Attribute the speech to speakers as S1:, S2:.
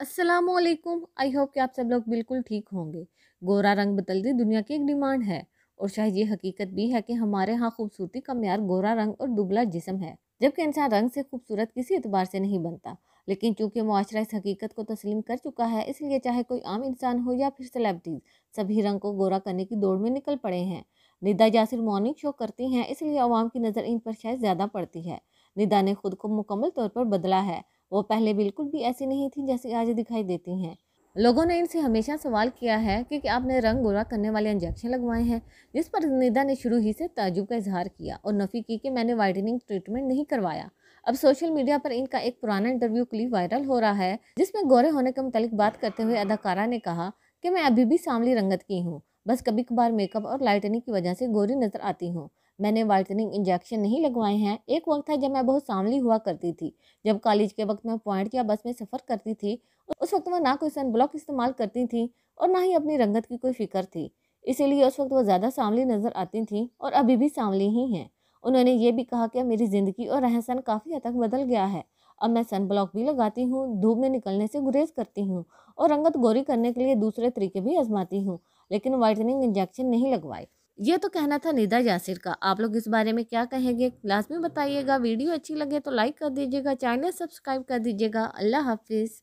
S1: Aslam I hope कि आप सब लोग बिल्कुल ठीक होंगे गोरा रंग बदलती दुनिया की एक डिमांड है और शायद ये हकीकत भी है कि हमारे यहाँ खूबसूरती का मैार गोरा रंग और दुबला जिसम है जबकि इंसान रंग से खूबसूरत किसी एतबार से नहीं बनता लेकिन चूंकि माशरा इस हकीकत को तस्लीम कर चुका है इसलिए चाहे कोई आम इंसान हो या फिर सेलेब्रिटीज़ सभी रंग को गोरा करने की दौड़ में निकल पड़े हैं निदा यासिर मॉर्निंग शो करती हैं इसलिए आवाम की नज़र इन पर शायद ज़्यादा पड़ती है निदा ने खुद को मुकम्मल तौर पर बदला है वो पहले बिल्कुल भी ऐसी नहीं थी जैसी आज दिखाई देती हैं लोगों ने इनसे हमेशा सवाल किया है कि, कि आपने रंग गोरा करने वाले इंजेक्शन लगवाए हैं जिस पर निदा ने शुरू ही से ताजुब का इजहार किया और नफ़ी की कि मैंने वाइटनिंग ट्रीटमेंट नहीं करवाया अब सोशल मीडिया पर इनका एक पुराना इंटरव्यू क्लिप वायरल हो रहा है जिसमें गोरे होने के मुतालिक बात करते हुए अदाकारा ने कहा कि मैं अभी भी सांवली रंगत की हूँ बस कभी कभार मेकअप और लाइटनिंग की वजह से गोरी नज़र आती हूँ मैंने वाइटनिंग इंजेक्शन नहीं लगवाए हैं एक वक्त था जब मैं बहुत सांवली हुआ करती थी जब कॉलेज के वक्त मैं पॉइंट या बस में सफ़र करती थी उस वक्त मैं ना कोई सन ब्लॉक इस्तेमाल करती थी और ना ही अपनी रंगत की कोई फिक्र थी इसीलिए उस वक्त वो ज़्यादा सांवली नज़र आती थी और अभी भी सांवली ही हैं उन्होंने ये भी कहा कि मेरी ज़िंदगी और रहन सहन काफ़ी हद तक बदल गया है अब मैं सन ब्लॉक भी लगाती हूँ धूप में निकलने से गुरेज करती हूँ और रंगत गोरी करने के लिए दूसरे तरीके भी आजमाती हूँ लेकिन वाइटनिंग इंजेक्शन नहीं लगवाए ये तो कहना था निदा यासिर का आप लोग इस बारे में क्या कहेंगे क्लास में बताइएगा वीडियो अच्छी लगे तो लाइक कर दीजिएगा चैनल सब्सक्राइब कर दीजिएगा अल्लाह हाफिज़